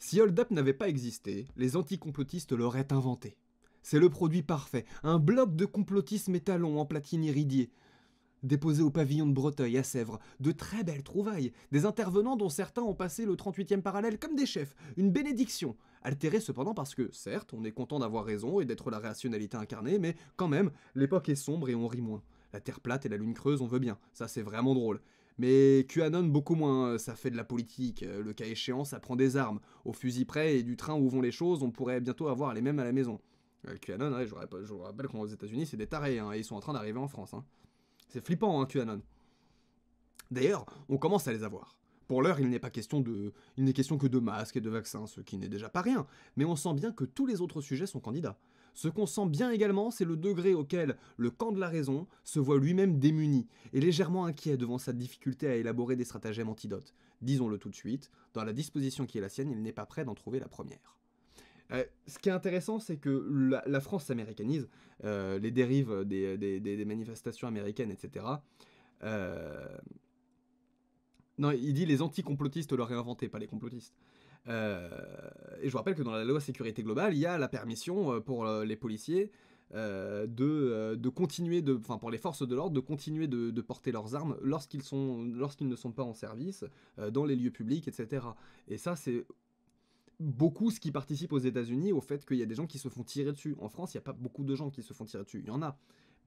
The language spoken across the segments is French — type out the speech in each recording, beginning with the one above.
Si Hold Up n'avait pas existé, les anticomplotistes l'auraient inventé. C'est le produit parfait, un bloc de complotisme étalon en platine iridiée. Déposé au pavillon de Breteuil à Sèvres, de très belles trouvailles, des intervenants dont certains ont passé le 38e parallèle comme des chefs, une bénédiction, altérée cependant parce que, certes, on est content d'avoir raison et d'être la rationalité incarnée, mais quand même, l'époque est sombre et on rit moins. La Terre plate et la Lune creuse, on veut bien, ça c'est vraiment drôle. Mais QAnon, beaucoup moins. Hein. Ça fait de la politique. Euh, le cas échéant, ça prend des armes. Au fusil près et du train où vont les choses, on pourrait bientôt avoir les mêmes à la maison. Euh, QAnon, je, vous rappelle qu'aux États-Unis, c'est des tarés, hein, ils sont en train d'arriver en France. Hein. C'est flippant, QAnon. D'ailleurs, on commence à les avoir. Pour l'heure, il n'est pas question de, il n'est question que de masques et de vaccins, ce qui n'est déjà pas rien. Mais on sent bien que tous les autres sujets sont candidats. Ce qu'on sent bien également, c'est le degré auquel le camp de la raison se voit lui-même démuni et légèrement inquiet devant sa difficulté à élaborer des stratagèmes antidotes. Disons-le tout de suite, dans la disposition qui est la sienne, il n'est pas prêt d'en trouver la première. Euh, ce qui est intéressant, c'est que la, France s'américanise, euh, les dérives des, manifestations américaines, etc. Euh, non, il dit les anticomplotistes l'auraient inventé, pas les complotistes. Euh, et je vous rappelle que dans la loi sécurité globale, il y a la permission euh, pour euh, les policiers de, de, continuer, de, enfin pour les forces de l'ordre, de continuer de, porter leurs armes lorsqu'ils lorsqu'ils ne sont pas en service, dans les lieux publics, etc. Et ça, c'est beaucoup ce qui participe aux États-Unis au fait qu'il y a des gens qui se font tirer dessus. En France, il n'y a pas beaucoup de gens qui se font tirer dessus. Il y en a,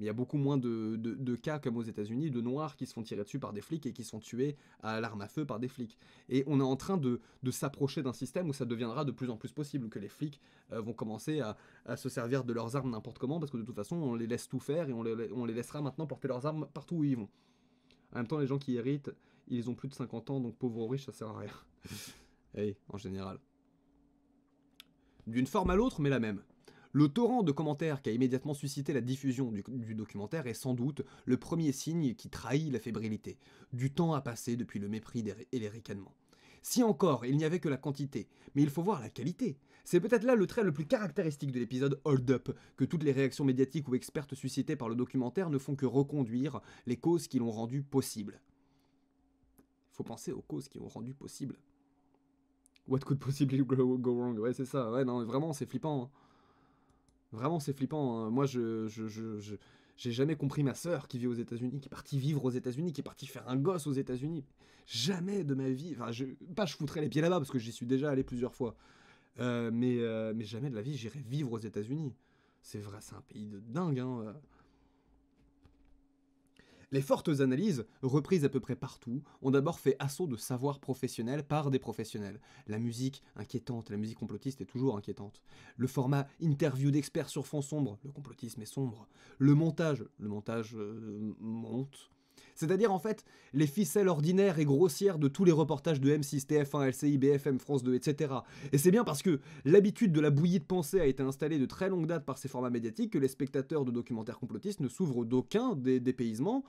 il y a beaucoup moins de, cas comme aux États-Unis de noirs qui se font tirer dessus par des flics et qui sont tués à l'arme à feu par des flics. Et on est en train de, s'approcher d'un système où ça deviendra de plus en plus possible, que les flics euh, vont commencer à, se servir de leurs armes n'importe comment, parce que de toute façon, on les laisse tout faire et on les, on les laissera maintenant porter leurs armes partout où ils vont. En même temps, les gens qui héritent, ils ont plus de 50 ans, donc pauvres ou riches, ça sert à rien. hey, eh, en général. D'une forme à l'autre, mais la même. Le torrent de commentaires qui a immédiatement suscité la diffusion du, documentaire est sans doute le premier signe qui trahit la fébrilité. Du temps à passer depuis le mépris et les ricanements. Si encore, il n'y avait que la quantité, mais il faut voir la qualité. C'est peut-être là le trait le plus caractéristique de l'épisode Hold Up, que toutes les réactions médiatiques ou expertes suscitées par le documentaire ne font que reconduire les causes qui l'ont rendu possible. Faut penser aux causes qui l'ont rendu possible. What could possibly go, wrong Ouais, c'est ça, ouais, non, vraiment, c'est flippant. Hein. Vraiment, c'est flippant. Hein. Moi, je, je, je, j'ai jamais compris ma sœur qui vit aux États-Unis, qui est partie vivre aux États-Unis, qui est partie faire un gosse aux États-Unis. Jamais de ma vie. Enfin, je, pas je foutrais les pieds là-bas parce que j'y suis déjà allé plusieurs fois. Euh, mais, euh, mais jamais de la vie j'irai vivre aux États-Unis. C'est vrai, c'est un pays de dingue. Hein. Les fortes analyses, reprises à peu près partout, ont d'abord fait assaut de savoir professionnel par des professionnels. La musique inquiétante, la musique complotiste est toujours inquiétante. Le format interview d'experts sur fond sombre, le complotisme est sombre. Le montage, le montage euh, monte c'est-à-dire en fait les ficelles ordinaires et grossières de tous les reportages de M6, TF1, LCI, BFM, France 2, etc. Et c'est bien parce que l'habitude de la bouillie de pensée a été installée de très longue date par ces formats médiatiques que les spectateurs de documentaires complotistes ne s'ouvrent d'aucun des dépaysements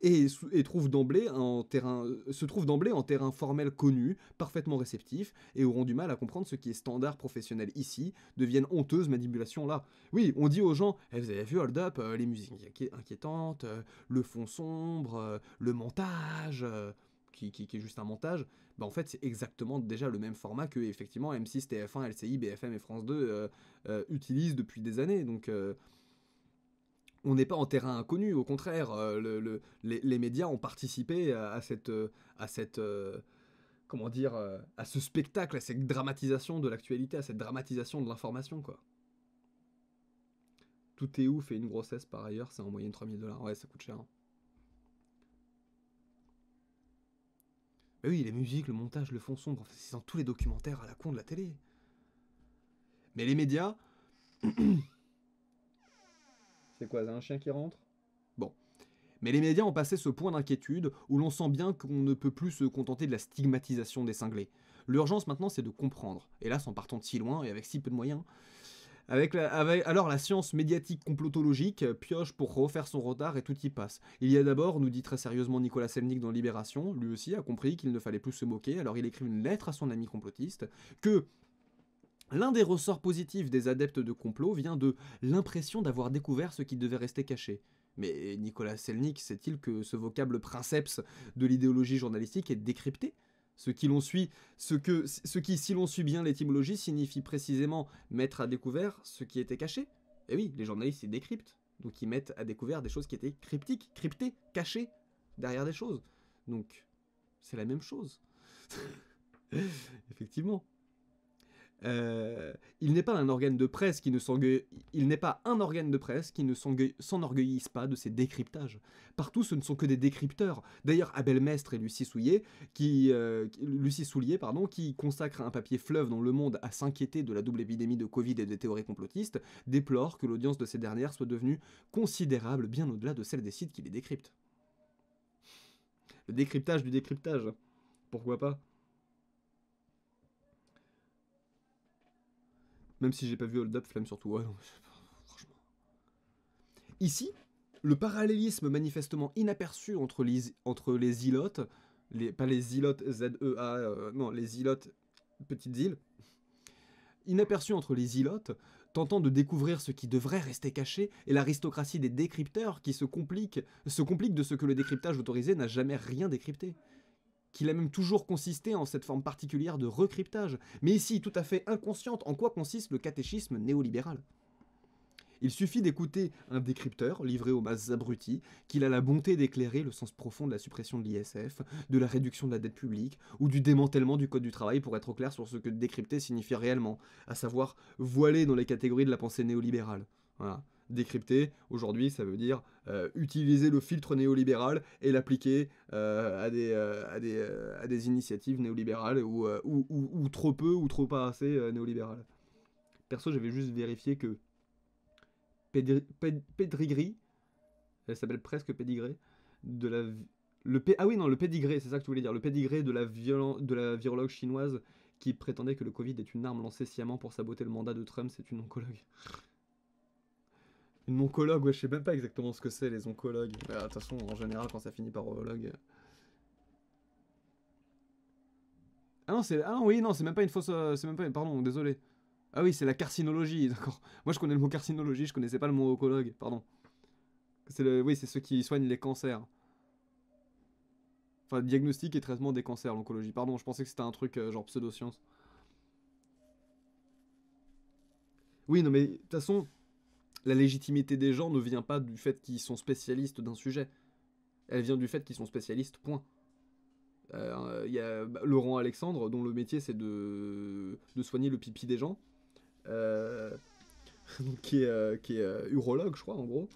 et, et d'emblée en terrain, se trouvent d'emblée en terrain formel connu, parfaitement réceptif, et auront du mal à comprendre ce qui est standard professionnel ici, deviennent honteuses manipulations là. Oui, on dit aux gens, eh, vous avez vu Hold Up, euh, les musiques inquiétantes, euh, le fond sombre, euh, le montage, euh, qui, qui, est juste un montage, bah en fait c'est exactement déjà le même format que effectivement M6, TF1, LCI, BFM et France 2 euh, utilisent depuis des années. Donc on n'est pas en terrain inconnu, au contraire, les, médias ont participé à cette... À cette comment dire, à ce spectacle, à cette dramatisation de l'actualité, à cette dramatisation de l'information, quoi. Tout est ouf et une grossesse par ailleurs, c'est en moyenne 3000 dollars. Ouais, ça coûte cher. Hein. Mais bah oui, les musiques, le montage, le fond sombre, c'est dans tous les documentaires à la con de la télé. Mais les médias. c'est quoi, un chien qui rentre Bon. Mais les médias ont passé ce point d'inquiétude où l'on sent bien qu'on ne peut plus se contenter de la stigmatisation des cinglés. L'urgence maintenant, c'est de comprendre, et là, sans partant de si loin et avec si peu de moyens, avec, alors la science médiatique complotologique pioche pour refaire son retard et tout y passe. Il y a d'abord, nous dit très sérieusement Nicolas Selnik dans Libération, lui aussi a compris qu'il ne fallait plus se moquer, alors il écrit une lettre à son ami complotiste que L'un des ressorts positifs des adeptes de complot vient de l'impression d'avoir découvert ce qui devait rester caché. Mais Nicolas Selnik, sait-il que ce vocable princeps de l'idéologie journalistique est décrypté ce qui l'on suit, ce, que, ce qui, si l'on suit bien l'étymologie, signifie précisément mettre à découvert ce qui était caché. Et eh oui, les journalistes, ils décryptent. Donc ils mettent à découvert des choses qui étaient cryptiques, cryptées, cachées derrière des choses. Donc, c'est la même chose. Effectivement. Euh, il n'est pas un organe de presse qui ne il n'est pas un organe de presse qui ne s'enorgueillisse pas de ces décryptages. Partout, ce ne sont que des décrypteurs. D'ailleurs, Abel Mestre et Lucie Soulier, euh, qui, Lucie Soulier, pardon, qui consacre un papier fleuve dans Le Monde à s'inquiéter de la double épidémie de Covid et des théories complotistes, déplore que l'audience de ces dernières soit devenue considérable, bien au-delà de celle des sites qui les décryptent. Le décryptage du décryptage. Pourquoi pas Même si j'ai pas vu Hold Up, flemme surtout. Ici, le parallélisme manifestement inaperçu entre les, entre les îlotes, pas les îlotes z e euh, non, les îlotes petites îles, inaperçu entre les îlotes, tentant de découvrir ce qui devrait rester caché, et l'aristocratie des décrypteurs qui se complique, se complique de ce que le décryptage autorisé n'a jamais rien décrypté qu'il a même toujours consisté en cette forme particulière de recryptage, mais ici tout à fait inconsciente en quoi consiste le catéchisme néolibéral. Il suffit d'écouter un décrypteur livré aux masses abruties, qu'il a la bonté d'éclairer le sens profond de la suppression de l'ISF, de la réduction de la dette publique, ou du démantèlement du Code du travail pour être au clair sur ce que décrypter signifie réellement, à savoir voiler dans les catégories de la pensée néolibérale. Voilà décrypter. Aujourd'hui, ça veut dire euh, utiliser le filtre néolibéral et l'appliquer euh, à, des, euh, à, des, à, des, initiatives néolibérales ou, ou, ou, trop peu ou trop pas assez néolibérales. Perso, j'avais juste vérifié que Pédri elle s'appelle presque Pédigré, de la. Le ah oui, non, le pédigré, c'est ça que tu voulais dire, le pédigré de la, de la virologue chinoise qui prétendait que le Covid est une arme lancée sciemment pour saboter le mandat de Trump, c'est une oncologue. Une oncologue, ouais, je sais même pas exactement ce que c'est les oncologues. De toute façon, en général, quand ça finit par oncologue. Euh. Ah non, c'est. Ah non, oui, non, c'est même pas une fausse. Euh, c'est même pas. Pardon, désolé. Ah oui, c'est la carcinologie, d'accord. Moi, je connais le mot carcinologie, je connaissais pas le mot oncologue, pardon. C'est le. Oui, c'est ceux qui soignent les cancers. Enfin, diagnostic et traitement des cancers, l'oncologie. Pardon, je pensais que c'était un truc euh, genre pseudo-science. Oui, non, mais de toute façon, la légitimité des gens ne vient pas du fait qu'ils sont spécialistes d'un sujet. Elle vient du fait qu'ils sont spécialistes, point. Euh, il y a bah, Laurent Alexandre, dont le métier c'est de, soigner le pipi des gens, euh, qui est, euh, urologue, je crois, en gros,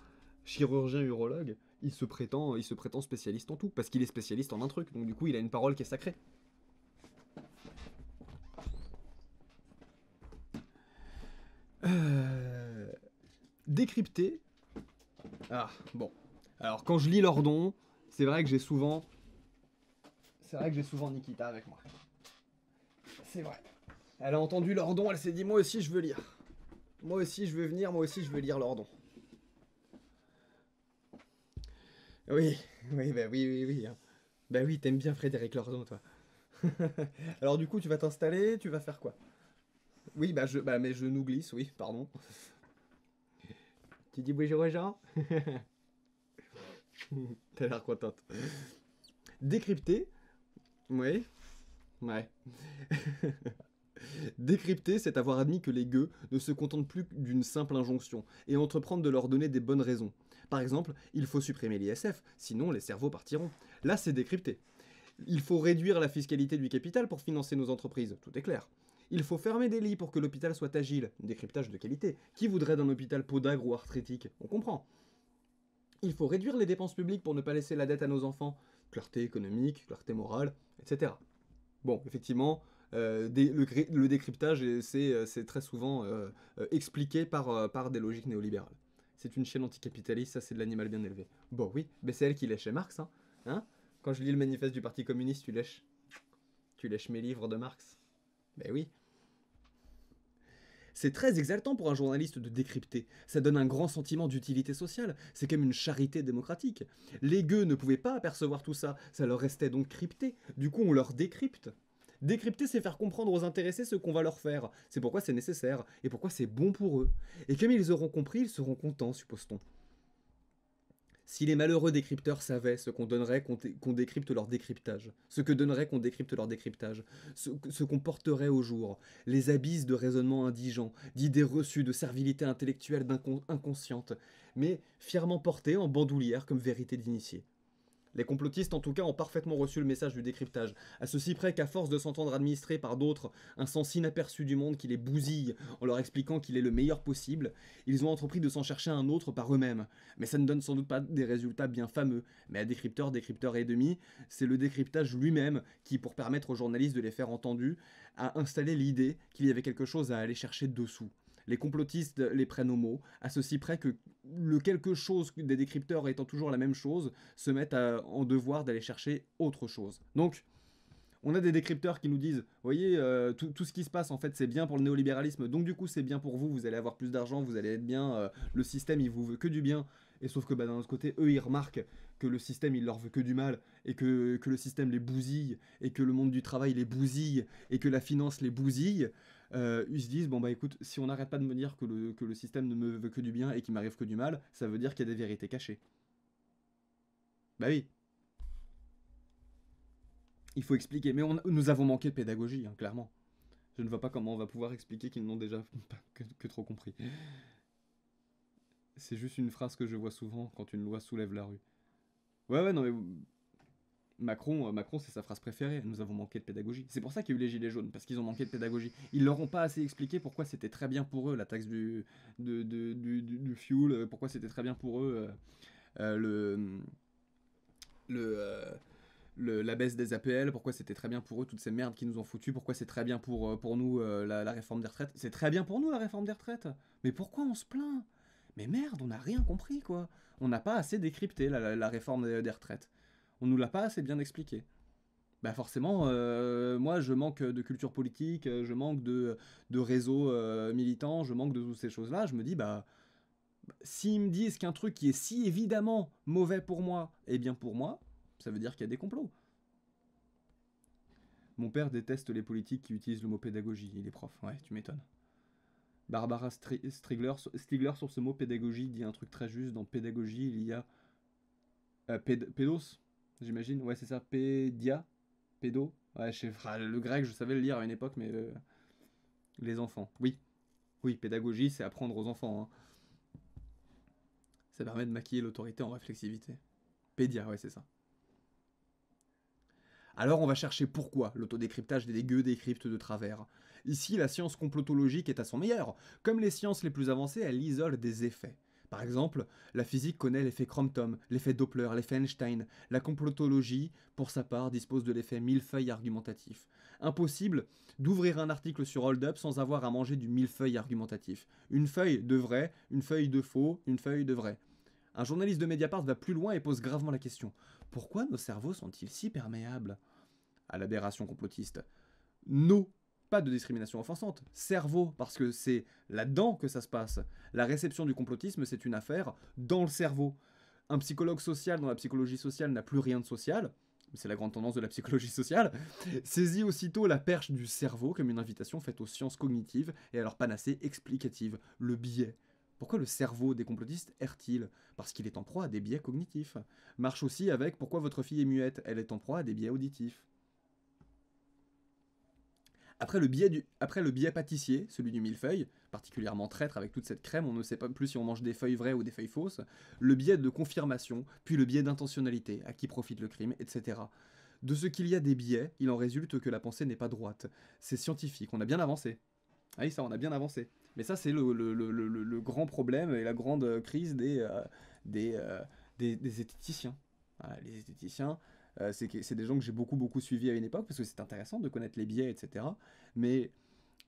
chirurgien urologue. Il se, prétend, il se prétend spécialiste en tout, parce qu'il est spécialiste en un truc, donc du coup il a une parole qui est sacrée. Euh décrypter. Ah, bon. Alors, quand je lis Lordon c'est vrai que j'ai souvent. C'est vrai que j'ai souvent Nikita avec moi. C'est vrai. Elle a entendu Lordon, elle s'est dit Moi aussi, je veux lire. Moi aussi, je veux venir, moi aussi, je veux lire Lordon Oui, oui, bah oui, oui, oui. Hein. Bah oui, t'aimes bien Frédéric Lordon, toi. Alors du coup, tu vas t'installer, tu vas faire quoi Oui, bah je, bah mes genoux glissent, oui, pardon. Tu dis bonjour aux gens T'as l'air contente. Décrypter. Oui. Ouais. Décrypter, c'est avoir admis que les gueux ne se contentent plus d'une simple injonction et entreprendre de leur donner des bonnes raisons. Par exemple, il faut supprimer l'ISF, sinon les cerveaux partiront. Là, c'est décrypter. Il faut réduire la fiscalité du capital pour financer nos entreprises, tout est clair. Il faut fermer des lits pour que l'hôpital soit agile. Décryptage de qualité. Qui voudrait d'un hôpital podagre ou arthritique On comprend. Il faut réduire les dépenses publiques pour ne pas laisser la dette à nos enfants. Clarté économique, clarté morale, etc. Bon, effectivement, euh, le, décryptage, euh, c'est très souvent euh, expliqué par, des logiques néolibérales. C'est une chaîne anticapitaliste, ça c'est de l'animal bien élevé. Bon, oui, mais c'est elle qui chez Marx, hein, hein Quand je lis le manifeste du Parti communiste, tu lèches. Tu lèches mes livres de Marx. Ben oui. C'est très exaltant pour un journaliste de décrypter, ça donne un grand sentiment d'utilité sociale, c'est comme une charité démocratique. Les gueux ne pouvaient pas apercevoir tout ça, ça leur restait donc crypté, du coup on leur décrypte. Décrypter, c'est faire comprendre aux intéressés ce qu'on va leur faire, c'est pourquoi c'est nécessaire, et pourquoi c'est bon pour eux. Et comme ils auront compris, ils seront contents, suppose-t-on. Si les malheureux décrypteurs savaient ce qu'on donnerait qu'on décrypte leur décryptage, ce que donnerait qu'on décrypte leur décryptage, ce, qu'on porterait au jour, les abysses de raisonnement indigents, d'idées reçues, de servilité intellectuelle inconsciente, mais fièrement portées en bandoulière comme vérité d'initié. Les complotistes en tout cas ont parfaitement reçu le message du décryptage, à ceci près qu'à force de s'entendre administrer par d'autres un sens inaperçu du monde qui les bousille en leur expliquant qu'il est le meilleur possible, ils ont entrepris de s'en chercher un autre par eux-mêmes. Mais ça ne donne sans doute pas des résultats bien fameux, mais à décrypteur, décrypteur et demi, c'est le décryptage lui-même qui, pour permettre aux journalistes de les faire entendus, a installé l'idée qu'il y avait quelque chose à aller chercher dessous. Les complotistes les prennent au mot, à ceci près que le quelque chose des décrypteurs étant toujours la même chose, se mettent en devoir d'aller chercher autre chose. Donc, on a des décrypteurs qui nous disent, voyez, euh, tout, ce qui se passe en fait c'est bien pour le néolibéralisme, donc du coup c'est bien pour vous, vous allez avoir plus d'argent, vous allez être bien, euh, le système il vous veut que du bien, et sauf que bah, d'un autre côté, eux ils remarquent que le système il leur veut que du mal, et que, que le système les bousille, et que le monde du travail les bousille, et que la finance les bousille, euh, ils se disent bon bah écoute, si on n'arrête pas de me dire que le, que le système ne me veut que du bien et qu'il m'arrive que du mal, ça veut dire qu'il y a des vérités cachées. Bah oui. Il faut expliquer. Mais on, nous avons manqué de pédagogie, hein, clairement. Je ne vois pas comment on va pouvoir expliquer qu'ils n'ont déjà que, que trop compris. C'est juste une phrase que je vois souvent quand une loi soulève la rue. Ouais, ouais, non, mais Macron, euh, Macron c'est sa phrase préférée, nous avons manqué de pédagogie. C'est pour ça qu'il y a eu les Gilets jaunes, parce qu'ils ont manqué de pédagogie. Ils leur ont pas assez expliqué pourquoi c'était très bien pour eux la taxe du, du, fuel, euh, pourquoi c'était très bien pour eux euh, le, le, la baisse des APL, pourquoi c'était très bien pour eux toutes ces merdes qui nous ont foutu, pourquoi c'est très bien pour, pour nous la, réforme des retraites. C'est très bien pour nous la réforme des retraites, mais pourquoi on se plaint mais merde, on n'a rien compris, quoi. On n'a pas assez décrypté la, réforme des retraites on nous l'a pas assez bien expliqué. Bah forcément, euh, moi je manque de culture politique, euh, je manque de, de réseaux euh, militants, je manque de toutes ces choses-là. Je me dis, bah, s'ils me disent qu'un truc qui est si évidemment mauvais pour moi eh bien pour moi, ça veut dire qu'il y a des complots. Mon père déteste les politiques qui utilisent le mot pédagogie, il est prof, ouais, tu m'étonnes. Barbara sur ce mot pédagogie dit un truc très juste dans pédagogie, il y a pédos, j'imagine. Ouais, c'est ça, Pédia, Pédo. Ouais, je sais, ah, le grec, je savais le lire à une époque, mais. Euh, les enfants, oui. Oui, pédagogie, c'est apprendre aux enfants. Hein. Ça permet de maquiller l'autorité en réflexivité. Pédia, ouais, c'est ça. Alors on va chercher pourquoi l'autodécryptage des dégueux décrypte de travers. Ici, la science complotologique est à son meilleur. Comme les sciences les plus avancées, elle isole des effets. Par exemple, la physique connaît l'effet Crompton, l'effet Doppler, l'effet Einstein. La complotologie, pour sa part, dispose de l'effet millefeuille argumentatif. Impossible d'ouvrir un article sur Hold Up sans avoir à manger du millefeuille argumentatif. Une feuille de vrai, une feuille de faux, une feuille de vrai. Un journaliste de Mediapart va plus loin et pose gravement la question. Pourquoi nos cerveaux sont-ils si perméables à l'aberration complotiste Nos pas de discrimination offensante, cerveau, parce que c'est là-dedans que ça se passe. La réception du complotisme, c'est une affaire dans le cerveau. Un psychologue social dans la psychologie sociale n'a plus rien de social, c'est la grande tendance de la psychologie sociale, saisit aussitôt la perche du cerveau comme une invitation faite aux sciences cognitives et à leur panacée explicative, le biais. Pourquoi le cerveau des complotistes erre il Parce qu'il est en proie à des biais cognitifs. Marche aussi avec pourquoi votre fille est muette, elle est en proie à des biais auditifs. Après le, biais du, après le pâtissier, celui du millefeuille, particulièrement traître avec toute cette crème, on ne sait pas plus si on mange des feuilles vraies ou des feuilles fausses, le biais de confirmation, puis le biais d'intentionnalité, à qui profite le crime, etc. De ce qu'il y a des biais, il en résulte que la pensée n'est pas droite. C'est scientifique, on a bien avancé. Ah oui, ça, on a bien avancé. Mais ça, c'est le, le, le, grand problème et la grande crise des, euh, euh, des, des, esthéticiens. Ah, les esthéticiens, euh, c'est des gens que j'ai beaucoup, beaucoup suivis à une époque, parce que c'est intéressant de connaître les biais, etc. Mais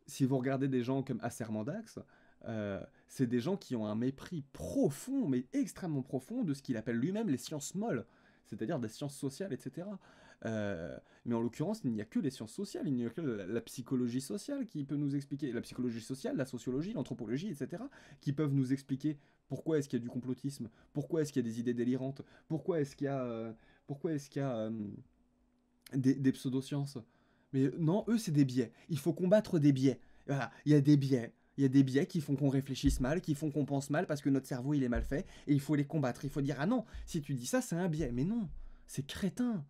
si vous regardez des gens comme Assermandax, euh, c'est des gens qui ont un mépris profond, mais extrêmement profond, de ce qu'il appelle lui-même les sciences molles, c'est-à-dire des sciences sociales, etc. Euh, mais en l'occurrence, il n'y a que les sciences sociales, il n'y a que la, psychologie sociale qui peut nous expliquer, la psychologie sociale, la sociologie, l'anthropologie, etc., qui peuvent nous expliquer pourquoi est-ce qu'il y a du complotisme, pourquoi est-ce qu'il y a des idées délirantes, pourquoi est-ce qu'il y a euh, pourquoi est-ce qu'il y a euh, des, des pseudosciences Mais non, eux, c'est des biais. Il faut combattre des biais. il y a des biais. Il y a des biais qui font qu'on réfléchisse mal, qui font qu'on pense mal parce que notre cerveau, il est mal fait et il faut les combattre. Il faut dire, ah non, si tu dis ça, c'est un biais. Mais non, c'est crétin.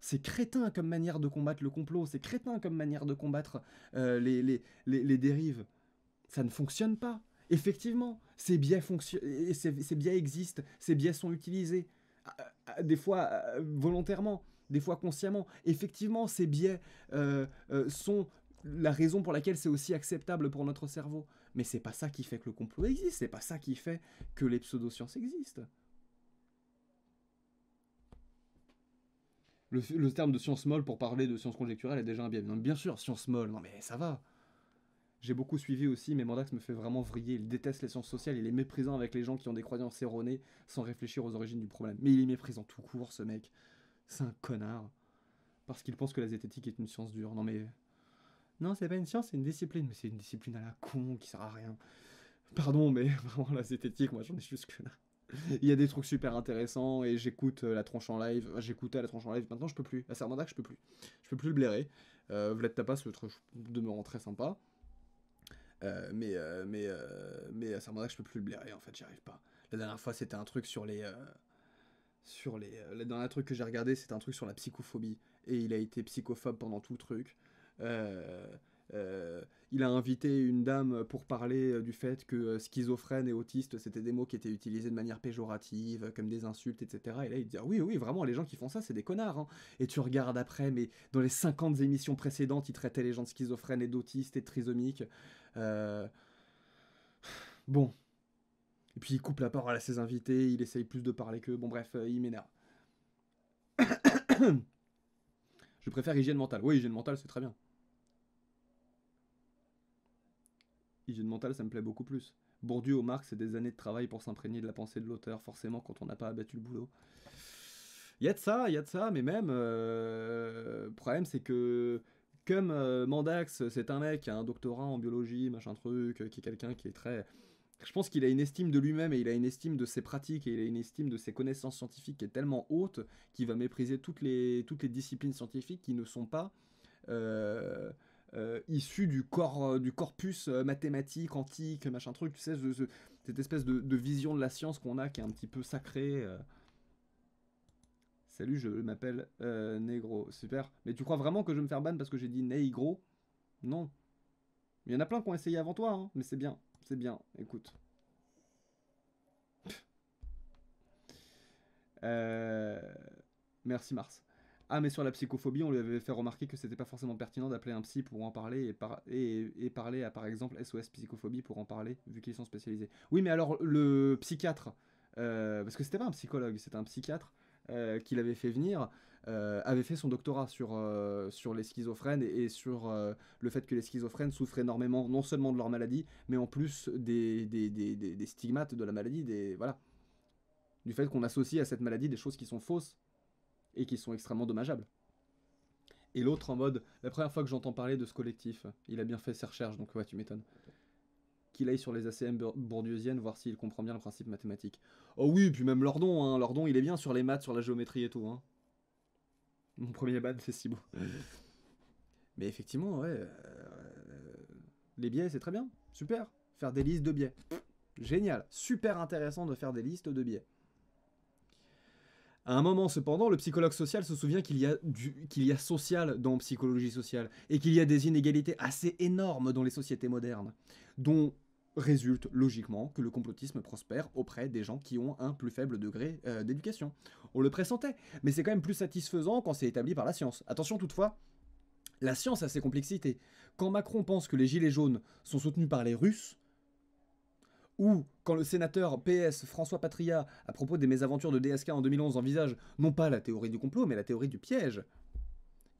C'est crétin comme manière de combattre le complot, c'est crétin comme manière de combattre euh, les, les, les, dérives. Ça ne fonctionne pas effectivement, ces biais, ces, ces biais existent, ces biais sont utilisés des fois euh, volontairement, des fois consciemment. Effectivement, ces biais euh, euh, sont la raison pour laquelle c'est aussi acceptable pour notre cerveau. Mais c'est pas ça qui fait que le complot existe, c'est pas ça qui fait que les pseudosciences existent. Le, terme de science molle pour parler de science conjecturelle est déjà un biais. bien sûr, science molle, non mais ça va. J'ai beaucoup suivi aussi, mais Mandax me fait vraiment vriller. Il déteste les sciences sociales, il est méprisant avec les gens qui ont des croyances erronées sans réfléchir aux origines du problème. Mais il est méprisant tout court, ce mec. C'est un connard. Parce qu'il pense que la zététique est une science dure. Non mais. Non, c'est pas une science, c'est une discipline. Mais c'est une discipline à la con qui sert à rien. Pardon, mais vraiment, la zététique, moi j'en ai que là. il y a des trucs super intéressants et j'écoute euh, la tronche en live. J'écoutais la tronche en live, maintenant je peux plus. À Mandax, je peux plus. Je peux plus le blairer. Euh, Vlad Tapas, le truc de me très sympa. Euh, mais, euh, mais, à euh, là euh, je peux plus le blairer, en fait, j'y arrive pas. La dernière fois, c'était un truc sur les. sur les la dernière truc que j'ai regardé, c'était un truc sur la psychophobie. Et il a été psychophobe pendant tout le truc. il a invité une dame pour parler du fait que schizophrène et autiste, c'était des mots qui étaient utilisés de manière péjorative, comme des insultes, etc. Et là, il dit ah Oui, oui, vraiment, les gens qui font ça, c'est des connards. Hein. Et tu regardes après, mais dans les 50 émissions précédentes, il traitait les gens de schizophrène et d'autiste et de trisomiques. Euh, bon. Et puis il coupe la parole à ses invités, il essaye plus de parler que Bon bref, euh, il m'énerve. Je préfère hygiène mentale. Oui, hygiène mentale, c'est très bien. Hygiène mentale, ça me plaît beaucoup plus. Bourdieu au Marx, c'est des années de travail pour s'imprégner de la pensée de l'auteur, forcément, quand on n'a pas abattu le boulot. Il y a de ça, il y a de ça, mais même, euh, problème, c'est que comme euh, Mandax, c'est un mec qui a un doctorat en biologie, machin truc, euh, qui est quelqu'un qui est très... Je pense qu'il a une estime de lui-même et il a une estime de ses pratiques et il a une estime de ses connaissances scientifiques qui est tellement haute qu'il va mépriser toutes les, toutes les disciplines scientifiques qui ne sont pas... Euh, issues du corps du corpus mathématique antique machin truc tu sais cette espèce de, de, vision de la science qu'on a qui est un petit peu sacrée Salut, je m'appelle euh, Negro. Super. Mais tu crois vraiment que je vais me faire ban parce que j'ai dit Negro Non. Il y en a plein qui ont essayé avant toi, hein, mais c'est bien. C'est bien. Écoute. Euh, merci Mars. Ah, mais sur la psychophobie, on lui avait fait remarquer que c'était pas forcément pertinent d'appeler un psy pour en parler et, par et, parler à par exemple SOS Psychophobie pour en parler, vu qu'ils sont spécialisés. Oui, mais alors le psychiatre, euh, parce que c'était pas un psychologue, c'était un psychiatre euh, qu'il avait fait venir, euh, avait fait son doctorat sur, euh, sur les schizophrènes et, sur le fait que les schizophrènes souffrent énormément, non seulement de leur maladie, mais en plus des, des, stigmates de la maladie, des, voilà, du fait qu'on associe à cette maladie des choses qui sont fausses et qui sont extrêmement dommageables. Et l'autre en mode, la première fois que j'entends parler de ce collectif, il a bien fait ses recherches, donc ouais, tu m'étonnes qu'il aille sur les ACM bourdieusiennes, voir s'il comprend bien le principe mathématique. Oh oui, puis même Lordon, hein, Lordon il est bien sur les maths, sur la géométrie et tout. Hein. Mon premier bad, c'est si beau. Mais effectivement, ouais, euh, euh, les biais, c'est très bien, super. Faire des listes de biais, génial, super intéressant de faire des listes de biais. À un moment, cependant, le psychologue social se souvient qu'il y, a qu'il y a social dans psychologie sociale et qu'il y a des inégalités assez énormes dans les sociétés modernes, dont résulte logiquement que le complotisme prospère auprès des gens qui ont un plus faible degré euh, d'éducation. On le pressentait, mais c'est quand même plus satisfaisant quand c'est établi par la science. Attention toutefois, la science a ses complexités. Quand Macron pense que les Gilets jaunes sont soutenus par les Russes, ou quand le sénateur PS François Patria, à propos des mésaventures de DSK en 2011, envisage non pas la théorie du complot, mais la théorie du piège,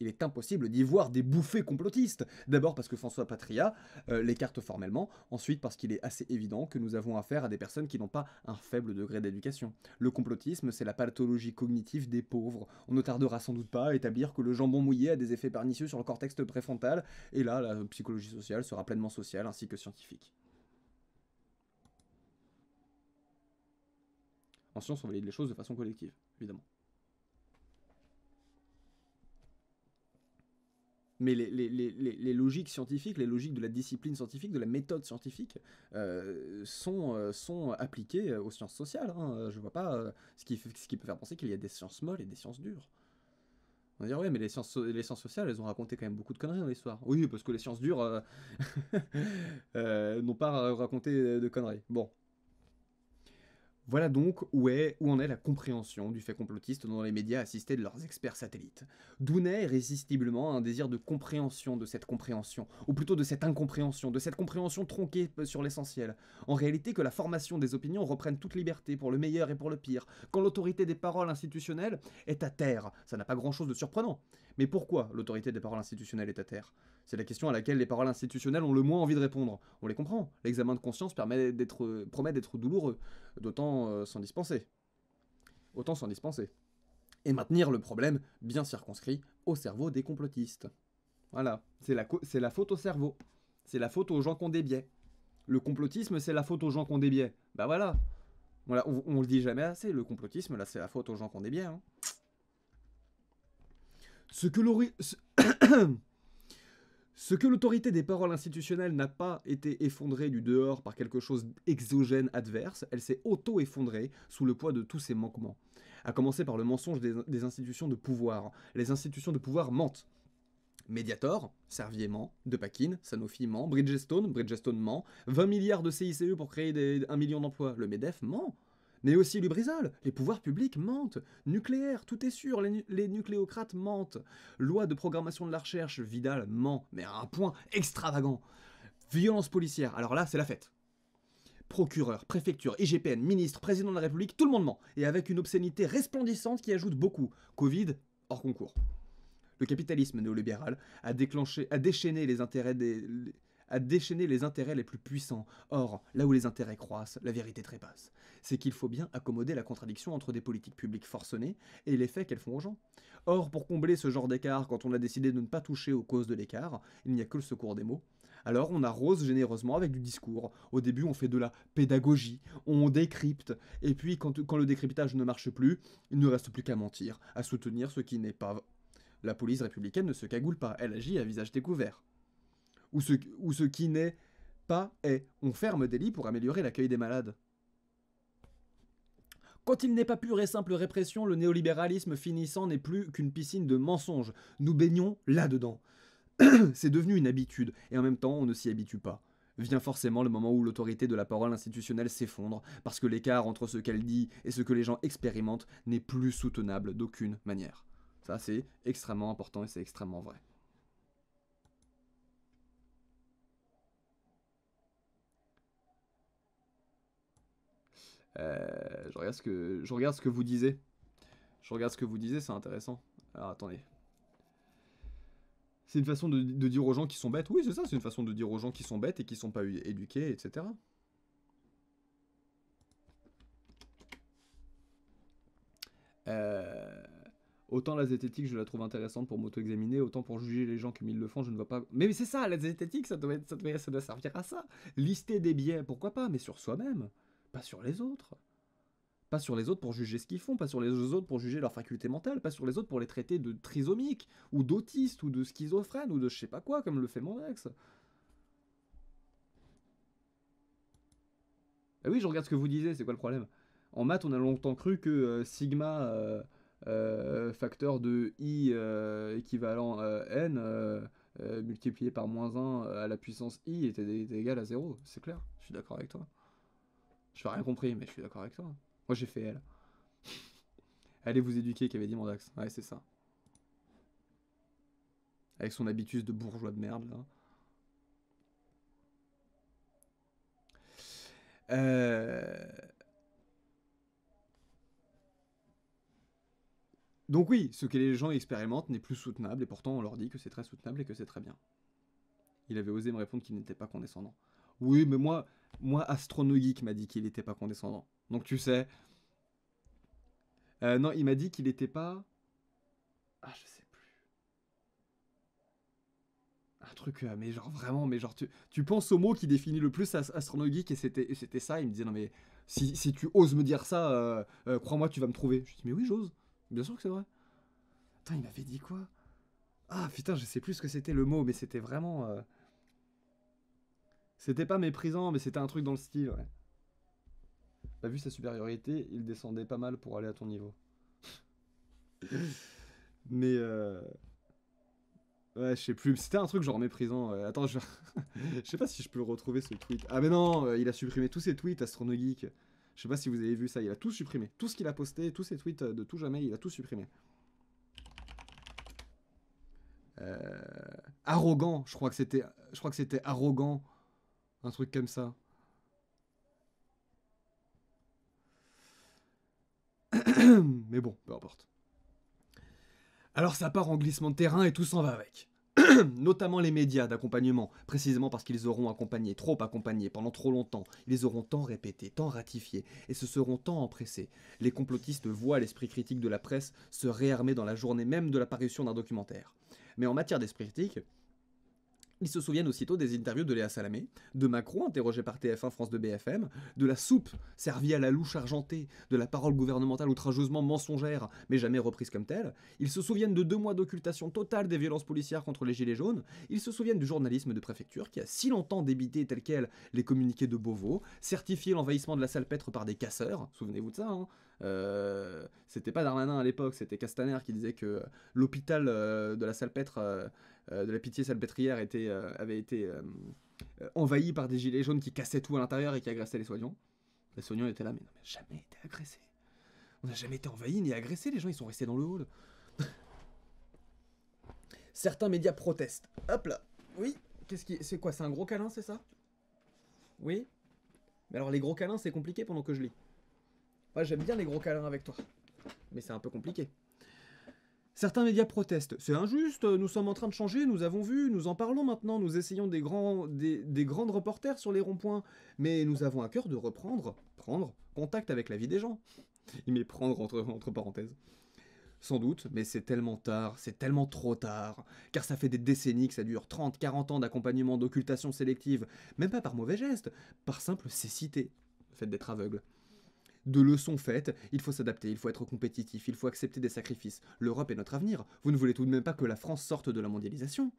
il est impossible d'y voir des bouffées complotistes. D'abord parce que François Patria euh, l'écarte formellement, ensuite parce qu'il est assez évident que nous avons affaire à des personnes qui n'ont pas un faible degré d'éducation. Le complotisme, c'est la pathologie cognitive des pauvres. On ne tardera sans doute pas à établir que le jambon mouillé a des effets pernicieux sur le cortex préfrontal, et là, la psychologie sociale sera pleinement sociale ainsi que scientifique. En science, on valide les choses de façon collective, évidemment. mais les, logiques scientifiques, les logiques de la discipline scientifique, de la méthode scientifique, euh, euh, sont, appliquées aux sciences sociales. Hein. Euh, je vois pas ce, qui, ce qui peut faire penser qu'il y a des sciences molles et des sciences dures. On va dire, oui, mais les sciences, les sciences sociales, elles ont raconté quand même beaucoup de conneries dans l'histoire. Oui, parce que les sciences dures n'ont pas raconté de conneries. Bon, voilà donc où, est, en est la compréhension du fait complotiste dans les médias assistés de leurs experts satellites. D'où naît irrésistiblement un désir de compréhension de cette compréhension, ou plutôt de cette incompréhension, de cette compréhension tronquée sur l'essentiel. En réalité que la formation des opinions reprenne toute liberté, pour le meilleur et pour le pire, quand l'autorité des paroles institutionnelles est à terre. Ça n'a pas grand-chose de surprenant. Mais pourquoi l'autorité des paroles institutionnelles est à terre C'est la question à laquelle les paroles institutionnelles ont le moins envie de répondre. On les comprend. L'examen de conscience permet promet d'être douloureux d'autant euh, s'en dispenser. Autant s'en dispenser. Et maintenir le problème bien circonscrit au cerveau des complotistes. Voilà, c'est la, la faute au cerveau. C'est la faute aux gens qui ont des biais. Le complotisme, c'est la faute aux gens qui ont des biais. Bah voilà. voilà on, le dit jamais assez, le complotisme, là, c'est la faute aux gens qui ont des biais. Hein. Ce que l'origine... Ce que l'autorité des paroles institutionnelles n'a pas été effondrée du dehors par quelque chose d'exogène adverse, elle s'est auto-effondrée sous le poids de tous ses manquements. A commencer par le mensonge des, institutions de pouvoir. Les institutions de pouvoir mentent. Mediator, Servier ment, De Sanofi ment, Bridgestone, Bridgestone ment, 20 milliards de CICE pour créer un 1 million d'emplois, le MEDEF ment mais aussi Lubrizol. Les pouvoirs publics mentent. Nucléaire, tout est sûr, les, nucléocrates mentent. Loi de programmation de la recherche, Vidal ment, mais à un point extravagant. Violence policière, alors là, c'est la fête. Procureur, préfecture, IGPN, ministre, président de la République, tout le monde ment. Et avec une obscénité resplendissante qui ajoute beaucoup. Covid, hors concours. Le capitalisme néolibéral a, déclenché, a déchaîné les intérêts des à déchaîner les intérêts les plus puissants. Or, là où les intérêts croissent, la vérité trépasse. C'est qu'il faut bien accommoder la contradiction entre des politiques publiques forcenées et les qu'elles font aux gens. Or, pour combler ce genre d'écart, quand on a décidé de ne pas toucher aux causes de l'écart, il n'y a que le secours des mots. Alors on arrose généreusement avec du discours. Au début, on fait de la pédagogie, on décrypte, et puis quand, quand le décryptage ne marche plus, il ne reste plus qu'à mentir, à soutenir ce qui n'est pas. La police républicaine ne se cagoule pas, elle agit à visage découvert ou ce, ce qui n'est pas est. On ferme des lits pour améliorer l'accueil des malades. Quand il n'est pas pure et simple répression, le néolibéralisme finissant n'est plus qu'une piscine de mensonges. Nous baignons là-dedans. C'est devenu une habitude, et en même temps, on ne s'y habitue pas. Vient forcément le moment où l'autorité de la parole institutionnelle s'effondre, parce que l'écart entre ce qu'elle dit et ce que les gens expérimentent n'est plus soutenable d'aucune manière. Ça, c'est extrêmement important et c'est extrêmement vrai. Euh, je, regarde ce que, je regarde ce que vous disiez. Je regarde ce que vous disiez, c'est intéressant. Alors attendez. C'est une façon de, dire aux gens qui sont bêtes. Oui, c'est ça, c'est une façon de dire aux gens qui sont bêtes et qui sont pas éduqués, etc. Euh, autant la zététique, je la trouve intéressante pour m'auto-examiner, autant pour juger les gens comme ils le font, je ne vois pas. Mais, c'est ça, la zététique, ça doit, ça doit, ça doit servir à ça. Lister des biais, pourquoi pas, mais sur soi-même pas sur les autres. Pas sur les autres pour juger ce qu'ils font, pas sur les autres pour juger leur faculté mentale, pas sur les autres pour les traiter de trisomiques, ou d'autistes, ou de schizophrènes, ou de je sais pas quoi, comme le fait mon ex. Ah oui, je regarde ce que vous disiez, c'est quoi le problème En maths, on a longtemps cru que euh, sigma euh, euh, facteur de i équivalent n multiplié par moins 1 à la puissance i était, était égal à 0. C'est clair, je suis d'accord avec toi. Je n'ai rien compris, mais je suis d'accord avec toi. Moi, j'ai fait elle. Allez vous éduquer, qu'avait dit Mandax. Ouais, c'est ça. Avec son habitus de bourgeois de merde, là. Euh. Donc oui, ce que les gens expérimentent n'est plus soutenable, et pourtant on leur dit que c'est très soutenable et que c'est très bien. Il avait osé me répondre qu'il n'était pas condescendant. Oui, mais moi, moi, Astronogeek m'a dit qu'il n'était pas condescendant. Donc tu sais. Euh, non, il m'a dit qu'il n'était pas. Ah, je sais plus. Un truc, euh, mais genre vraiment, mais genre tu, penses au mot qui définit le plus Astronogeek et c'était ça. Il me disait, non mais si, tu oses me dire ça, euh, crois-moi, tu vas me trouver. Je lui dis, mais oui, j'ose. Bien sûr que c'est vrai. Attends, il m'avait dit quoi Ah putain, je sais plus ce que c'était le mot, mais c'était vraiment. C'était pas méprisant, mais c'était un truc dans le style, ouais. vu sa supériorité, il descendait pas mal pour aller à ton niveau. mais. Euh... Ouais, je sais plus. C'était un truc genre méprisant. attends, je... sais pas si je peux retrouver ce tweet. Ah, mais non, euh, il a supprimé tous ses tweets, Astronogeek. Je sais pas si vous avez vu ça, il a tout supprimé. Tout ce qu'il a posté, tous ses tweets euh, de tout jamais, il a tout supprimé. Euh... Arrogant, je crois que c'était, je crois que c'était arrogant. Un truc comme ça. Mais bon, peu importe. Alors ça part en glissement de terrain et tout s'en va avec. Notamment les médias d'accompagnement, précisément parce qu'ils auront accompagné, trop accompagné, pendant trop longtemps. Ils auront tant répété, tant ratifié, et se seront tant empressés. Les complotistes voient l'esprit critique de la presse se réarmer dans la journée même de l'apparition d'un documentaire. Mais en matière d'esprit critique, ils se souviennent aussitôt des interviews de Léa Salamé, de Macron interrogé par TF1 France de BFM, de la soupe servie à la louche argentée, de la parole gouvernementale outrageusement mensongère, mais jamais reprise comme telle. Ils se souviennent de deux mois d'occultation totale des violences policières contre les Gilets jaunes. Ils se souviennent du journalisme de préfecture qui a si longtemps débité tel quel les communiqués de Beauvau, certifié l'envahissement de la salpêtre par des casseurs, souvenez-vous de ça, hein euh, c'était pas Darmanin à l'époque, c'était Castaner qui disait que l'hôpital euh, de la salpêtre euh, euh, de la pitié salpêtrière euh, avait été euh, envahie par des gilets jaunes qui cassaient tout à l'intérieur et qui agressaient les soignants. Les soignants étaient là, mais non, jamais été agressés. On n'a jamais été envahi ni agressé, les gens ils sont restés dans le hall. Certains médias protestent. Hop là Oui Qu'est-ce qui. C'est quoi C'est un gros câlin, c'est ça Oui Mais alors les gros câlins, c'est compliqué pendant que je lis. Moi j'aime bien les gros câlins avec toi. Mais c'est un peu compliqué. Certains médias protestent. C'est injuste, nous sommes en train de changer, nous avons vu, nous en parlons maintenant, nous essayons des, grands, des, grandes reporters sur les ronds-points, mais nous avons à cœur de reprendre, prendre contact avec la vie des gens. Il met prendre entre, entre parenthèses. Sans doute, mais c'est tellement tard, c'est tellement trop tard, car ça fait des décennies que ça dure, 30, 40 ans d'accompagnement, d'occultation sélective, même pas par mauvais geste, par simple cécité, le fait d'être aveugle de leçons faites, il faut s'adapter, il faut être compétitif, il faut accepter des sacrifices. L'Europe est notre avenir. Vous ne voulez tout de même pas que la France sorte de la mondialisation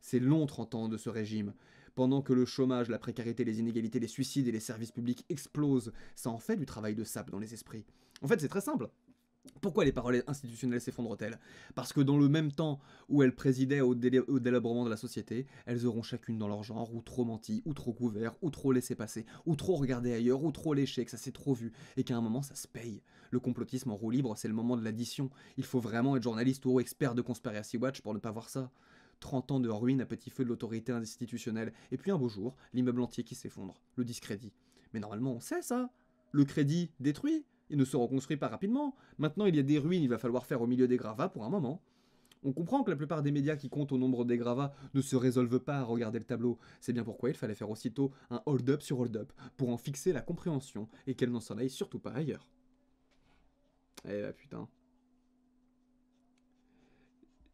C'est long 30 ans de ce régime. Pendant que le chômage, la précarité, les inégalités, les suicides et les services publics explosent, ça en fait du travail de sable dans les esprits. En fait, c'est très simple. Pourquoi les paroles institutionnelles s'effondrent-elles Parce que dans le même temps où elles présidaient au, délabrement de la société, elles auront chacune dans leur genre ou trop menti, ou trop couvert, ou trop laissé passer, ou trop regardé ailleurs, ou trop léché, que ça s'est trop vu, et qu'à un moment ça se paye. Le complotisme en roue libre, c'est le moment de l'addition. Il faut vraiment être journaliste ou expert de Conspiracy Watch pour ne pas voir ça. 30 ans de ruine à petit feu de l'autorité institutionnelle, et puis un beau jour, l'immeuble entier qui s'effondre, le discrédit. Mais normalement on sait ça Le crédit détruit il ne se reconstruit pas rapidement. Maintenant, il y a des ruines, il va falloir faire au milieu des gravats pour un moment. On comprend que la plupart des médias qui comptent au nombre des gravats ne se résolvent pas à regarder le tableau. C'est bien pourquoi il fallait faire aussitôt un hold-up sur hold-up pour en fixer la compréhension et qu'elle n'en s'en aille surtout pas ailleurs. Eh bah putain.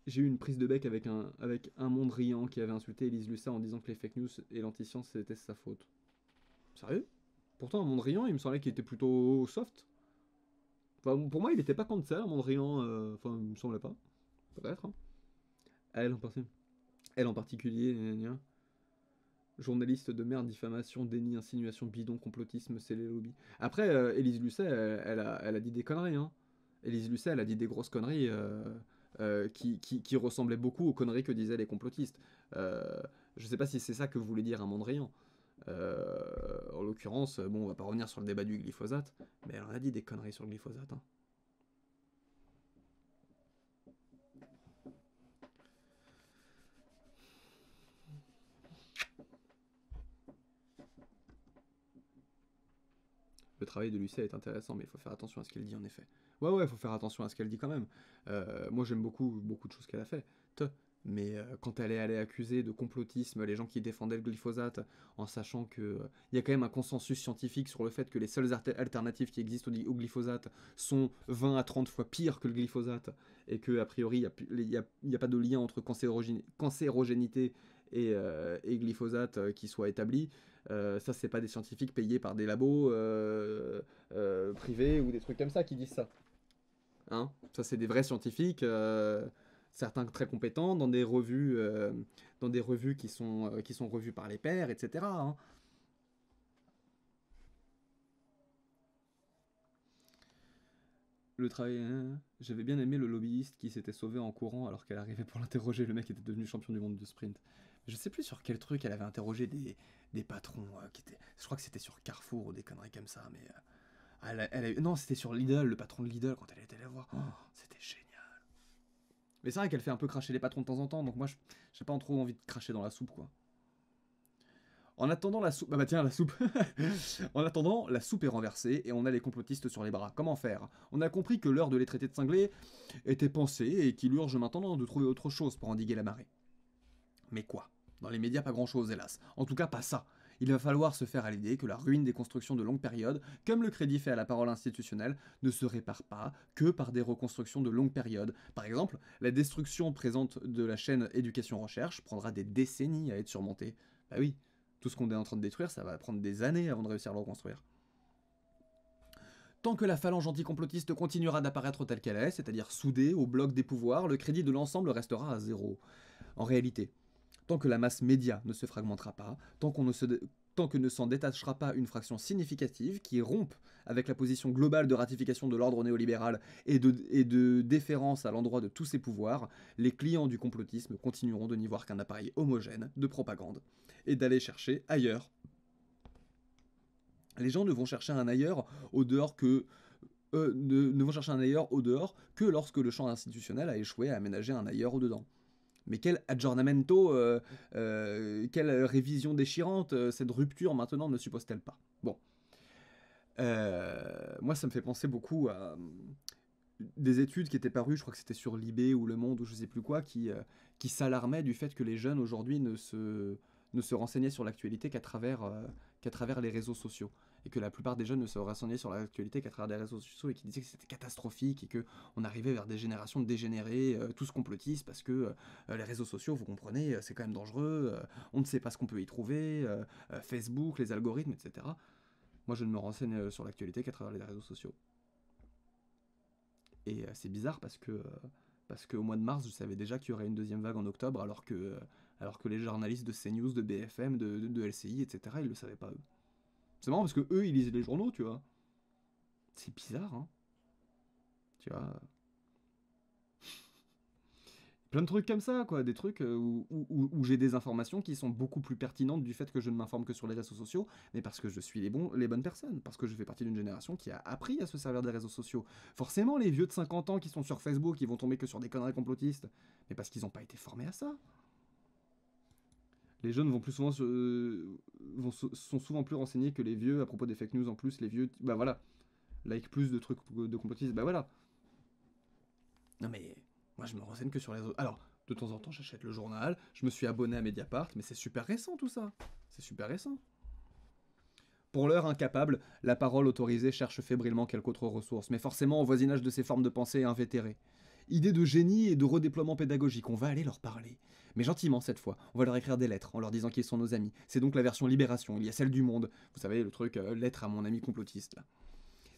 J'ai eu une prise de bec avec un, avec un monde riant qui avait insulté Elise Lussa en disant que les fake news et l'antiscience c'était sa faute. Sérieux Pourtant, un monde riant, il me semblait qu'il était plutôt soft pour moi, il n'était pas cancer, ça, Mondrian. Euh, enfin, me semblait pas. Peut-être. Hein. Elle, en Elle en particulier. Journaliste de merde, diffamation, déni, insinuation, bidon, complotisme, c'est les lobbies. Après, Elise euh, Élise Lucet, elle, a, dit des conneries. Hein. Élise Lucet, elle a dit des grosses conneries euh, qui, ressemblaient beaucoup aux conneries que disaient les complotistes. je sais pas si c'est ça que voulait dire un Mondrian. Euh, en l'occurrence, euh, bon, on va pas revenir sur le débat du glyphosate, mais elle en a dit des conneries sur le glyphosate. Hein. Le travail de Lucet est intéressant, mais il faut faire attention à ce qu'elle dit en effet. Ouais, ouais, il faut faire attention à ce qu'elle dit quand même. Euh, moi, j'aime beaucoup, beaucoup de choses qu'elle a fait. Mais euh, quand elle est allée accuser de complotisme les gens qui défendaient le glyphosate, en sachant qu'il y a quand même un consensus scientifique sur le fait que les seules alternatives qui existent au, glyphosate sont 20 à 30 fois pires que le glyphosate, et qu'a priori il n'y a, pas de lien entre cancérogénité et, euh, glyphosate euh, qui soit établi, ça c'est pas des scientifiques payés par des labos privés ou des trucs comme ça qui disent ça. Hein ça c'est des vrais scientifiques certains très compétents, dans des revues, euh, dans des revues qui, sont, euh, qui sont revues par les pairs, etc. Hein. Le travail. Hein, j'avais bien aimé le lobbyiste qui s'était sauvé en courant alors qu'elle arrivait pour l'interroger. Le mec était devenu champion du monde de sprint. Je sais plus sur quel truc elle avait interrogé des, patrons euh, qui étaient. Je crois que c'était sur Carrefour ou des conneries comme ça, mais. Elle non, c'était sur Lidl, le patron de Lidl, quand elle était là voir. Oh, c'était génial. Mais c'est vrai qu'elle fait un peu cracher les patrons de temps en temps, donc moi, j'ai pas trop envie de cracher dans la soupe, quoi. En attendant la soupe... Bah bah tiens, la soupe En attendant, la soupe est renversée et on a les complotistes sur les bras. Comment faire On a compris que l'heure de les traiter de cinglés était pensée et qu'il urge maintenant de trouver autre chose pour endiguer la marée. Mais quoi Dans les médias, pas grand-chose, hélas. En tout cas, pas ça il va falloir se faire à l'idée que la ruine des constructions de longue période, comme le crédit fait à la parole institutionnelle, ne se répare pas que par des reconstructions de longue période. Par exemple, la destruction présente de la chaîne éducation-recherche prendra des décennies à être surmontée. Bah oui, tout ce qu'on est en train de détruire, ça va prendre des années avant de réussir à le reconstruire tant que la phalange anticomplotiste continuera d'apparaître telle qu'elle est, c'est-à-dire soudée au bloc des pouvoirs, le crédit de l'ensemble restera à zéro. En réalité, Tant que la masse média ne se fragmentera pas, tant ne se tant que ne s'en détachera pas une fraction significative qui rompe avec la position globale de ratification de l'ordre néolibéral et de, et de déférence à l'endroit de tous ses pouvoirs, les clients du complotisme continueront de n'y voir qu'un appareil homogène de propagande et d'aller chercher ailleurs. Les gens ne vont chercher un ailleurs au dehors que euh, ne vont chercher un ailleurs au dehors que lorsque le champ institutionnel a échoué à aménager un ailleurs au dedans. Mais quel aggiornamento, euh, euh, quelle révision déchirante, euh, cette rupture maintenant ne suppose-t-elle pas Bon. moi, ça me fait penser beaucoup à des études qui étaient parues, je crois que c'était sur Libé ou Le Monde ou je sais plus quoi, qui, qui s'alarmaient du fait que les jeunes aujourd'hui ne se, renseignaient sur l'actualité qu'à travers les réseaux sociaux et que la plupart des jeunes ne se renseignaient sur l'actualité qu'à travers des réseaux sociaux et qui disaient que c'était catastrophique et que on arrivait vers des générations dégénérées, tout euh, tous complotistes, parce que euh, les réseaux sociaux, vous comprenez, euh, c'est quand même dangereux, on ne sait pas ce qu'on peut y trouver, Facebook, les algorithmes, etc. Moi, je ne me renseigne sur l'actualité qu'à travers les réseaux sociaux. Et c'est bizarre parce que parce qu'au mois de mars, je savais déjà qu'il y aurait une deuxième vague en octobre, alors que, alors que les journalistes de CNews, de BFM, de, de LCI, etc., ils ne le savaient pas eux. C'est marrant parce que eux, ils lisent les journaux, tu vois. C'est bizarre, hein. Tu vois. Plein de trucs comme ça, quoi. Des trucs euh, où, j'ai des informations qui sont beaucoup plus pertinentes du fait que je ne m'informe que sur les réseaux sociaux, mais parce que je suis les, bons, les bonnes personnes, parce que je fais partie d'une génération qui a appris à se servir des réseaux sociaux. Forcément, les vieux de 50 ans qui sont sur Facebook, ils vont tomber que sur des conneries complotistes, mais parce qu'ils n'ont pas été formés à ça les jeunes vont plus souvent euh, sont souvent plus renseignés que les vieux à propos des fake news en plus. Les vieux, bah voilà, like plus de trucs de complotistes, bah voilà. Non mais moi je me renseigne que sur les autres. Alors de temps en temps j'achète le journal, je me suis abonné à Mediapart, mais c'est super récent tout ça. C'est super récent. Pour l'heure incapable, la parole autorisée cherche fébrilement quelque autre ressource, mais forcément au voisinage de ces formes de pensée invétérées idée de génie et de redéploiement pédagogique. On va aller leur parler. Mais gentiment cette fois. On va leur écrire des lettres en leur disant qu'ils sont nos amis. C'est donc la version Libération. Il y a celle du Monde. Vous savez, le truc euh, lettre à mon ami complotiste. Là.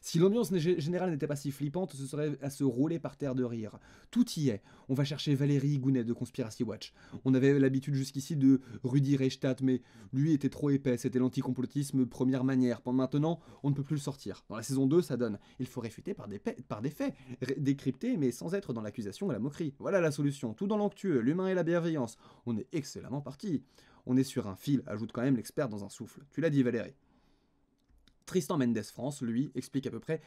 Si l'ambiance générale n'était pas si flippante, ce serait à se rouler par terre de rire. Tout y est. On va chercher Valérie Gounet de Conspiracy Watch. On avait l'habitude jusqu'ici de Rudy Reichstadt, mais lui était trop épais, c'était l'anticomplotisme première manière. Pendant maintenant, on ne peut plus le sortir. Dans la saison 2, ça donne. Il faut réfuter par des, par des faits, décrypter, mais sans être dans l'accusation ou la moquerie. Voilà la solution. Tout dans l'onctueux, l'humain et la bienveillance. On est excellemment parti. On est sur un fil, ajoute quand même l'expert dans un souffle. Tu l'as dit Valérie. Tristan Mendes France, lui, explique à peu près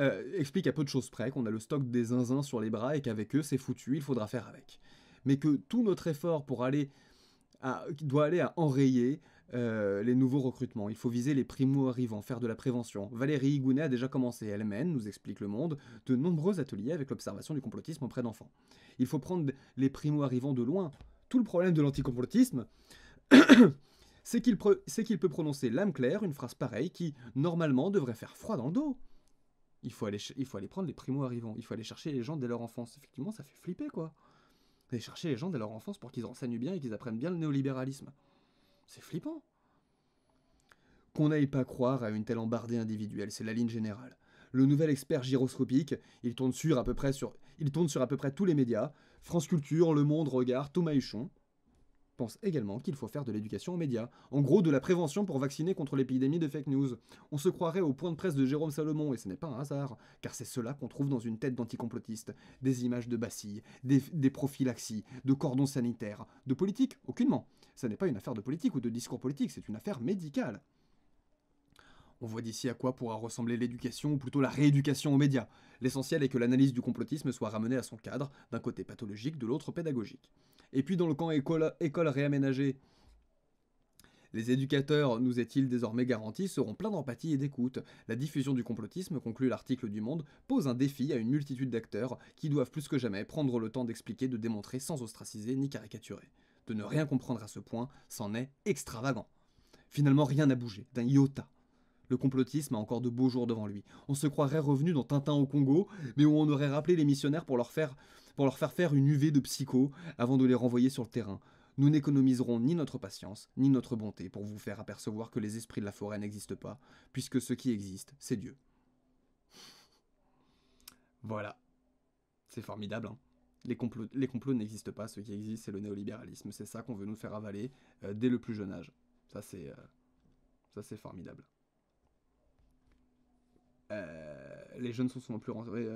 euh, explique à peu de choses près qu'on a le stock des zinzins sur les bras et qu'avec eux c'est foutu, il faudra faire avec. Mais que tout notre effort pour aller à, doit aller à enrayer euh, les nouveaux recrutements. Il faut viser les primo-arrivants, faire de la prévention. Valérie Higounet a déjà commencé, elle mène, nous explique Le Monde, de nombreux ateliers avec l'observation du complotisme auprès d'enfants. Il faut prendre les primo-arrivants de loin. Tout le problème de l'anticomplotisme, c'est qu'il peut prononcer l'âme claire, une phrase pareille qui, normalement, devrait faire froid dans le dos. Il faut aller, prendre les primo-arrivants, il faut aller chercher les gens dès leur enfance. Effectivement, ça fait flipper, quoi. Aller chercher les gens dès leur enfance pour qu'ils renseignent bien et qu'ils apprennent bien le néolibéralisme. C'est flippant. Qu'on n'aille pas croire à une telle embardée individuelle, c'est la ligne générale. Le nouvel expert gyroscopique, il tourne sur à peu près sur, il tourne sur à peu près tous les médias, France Culture, Le Monde, Regard, Thomas Huchon pense également qu'il faut faire de l'éducation aux médias, en gros de la prévention pour vacciner contre l'épidémie de fake news. On se croirait au point de presse de Jérôme Salomon, et ce n'est pas un hasard, car c'est cela qu'on trouve dans une tête d'anticomplotiste. Des images de bacilles, des, prophylaxies, de cordons sanitaires, de politique, aucunement. Ce n'est pas une affaire de politique ou de discours politique, c'est une affaire médicale. On voit d'ici à quoi pourra ressembler l'éducation, ou plutôt la rééducation aux médias. L'essentiel est que l'analyse du complotisme soit ramenée à son cadre, d'un côté pathologique, de l'autre pédagogique. Et puis dans le camp école, école réaménagée, les éducateurs, nous est-il désormais garanti, seront pleins d'empathie et d'écoute. La diffusion du complotisme, conclut l'article du Monde, pose un défi à une multitude d'acteurs qui doivent plus que jamais prendre le temps d'expliquer, de démontrer sans ostraciser ni caricaturer. De ne rien comprendre à ce point, c'en est extravagant. Finalement, rien n'a bougé, d'un iota. Le complotisme a encore de beaux jours devant lui. On se croirait revenu dans Tintin au Congo, mais où on aurait rappelé les missionnaires pour leur faire pour leur faire faire une UV de psycho avant de les renvoyer sur le terrain. Nous n'économiserons ni notre patience, ni notre bonté pour vous faire apercevoir que les esprits de la forêt n'existent pas, puisque ce qui existe, c'est Dieu. Voilà. C'est formidable, hein. les complots, les complots n'existent pas, ce qui existe c'est le néolibéralisme, c'est ça qu'on veut nous faire avaler euh, dès le plus jeune âge. Ça c'est euh, ça c'est formidable. Euh, les jeunes sont souvent plus rentrés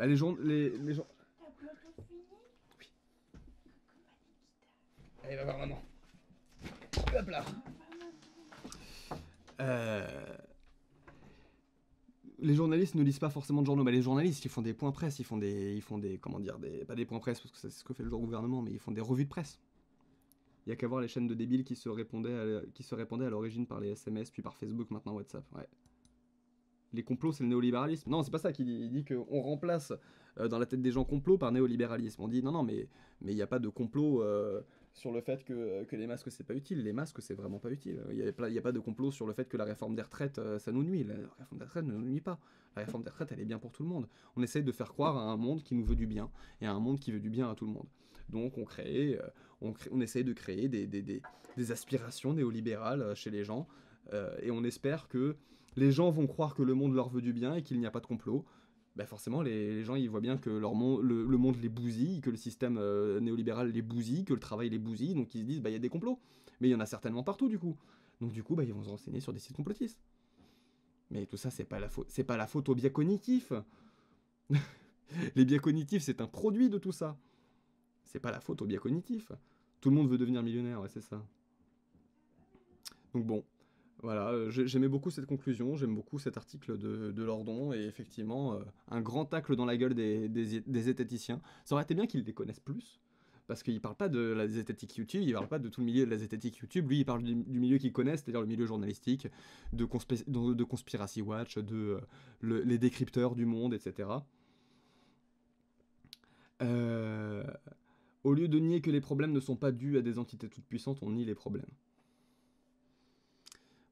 Bah, les gens... Les, les gens... Oui. Allez, voir maman. Hop euh, Les journalistes ne lisent pas forcément de journaux, mais bah, les journalistes, ils font des points presse, ils font des, ils font des, comment dire, des, pas des points presse parce que c'est ce que fait le gouvernement, mais ils font des revues de presse. Il y a qu'à voir les chaînes de débiles qui se répondaient, qui se répandaient à l'origine par les SMS, puis par Facebook, maintenant WhatsApp. Ouais les complots, c'est le néolibéralisme. Non, c'est pas ça qu'il dit. dit qu'on remplace euh, dans la tête des gens complots par néolibéralisme. On dit non, non, mais il n'y a pas de complot euh, sur le fait euh, que, les masques, c'est pas utile. Les masques, c'est vraiment pas utile. Il n'y a, pas de complot sur le fait que la réforme des retraites, ça nous nuit. La réforme des retraites ne nous nuit pas. La réforme des retraites, elle est bien pour tout le monde. On essaye de faire croire à un monde qui nous veut du bien et à un monde qui veut du bien à tout le monde. Donc on crée, on, crée, on essaye de créer des, des aspirations néolibérales chez les gens et on espère que les gens vont croire que le monde leur veut du bien et qu'il n'y a pas de complot. Ben forcément, les, gens ils voient bien que leur le, monde les bousille, que le système euh, néolibéral les bousille, que le travail les bousille, donc ils se disent bah y a des complots. Mais il y en a certainement partout du coup. Donc du coup, bah, ils vont se renseigner sur des sites complotistes. Mais tout ça, c'est pas la faute, c'est pas la faute aux biais cognitifs. les biais cognitifs, c'est un produit de tout ça. C'est pas la faute aux biais cognitifs. Tout le monde veut devenir millionnaire, c'est ça. Donc bon, voilà, euh, j'aimais beaucoup cette conclusion, j'aime beaucoup cet article de, Lordon, et effectivement, euh, un grand tacle dans la gueule des, des, zététiciens. Ça aurait été bien qu'ils les connaissent plus, parce qu'il parle pas de la zététique YouTube, il parle pas de tout le milieu de la zététique YouTube, lui il parle du, milieu qu'il connaît, c'est-à-dire le milieu journalistique, de, Conspiracy Watch, de euh, les décrypteurs du monde, etc. au lieu de nier que les problèmes ne sont pas dus à des entités toutes puissantes, on nie les problèmes.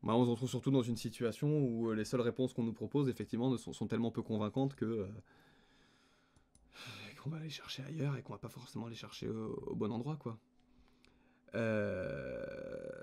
Bah, on se retrouve surtout dans une situation où euh, les seules réponses qu'on nous propose, effectivement, sont, tellement peu convaincantes que euh, qu'on va les chercher ailleurs et qu'on va pas forcément les chercher au, bon endroit, quoi. Euh,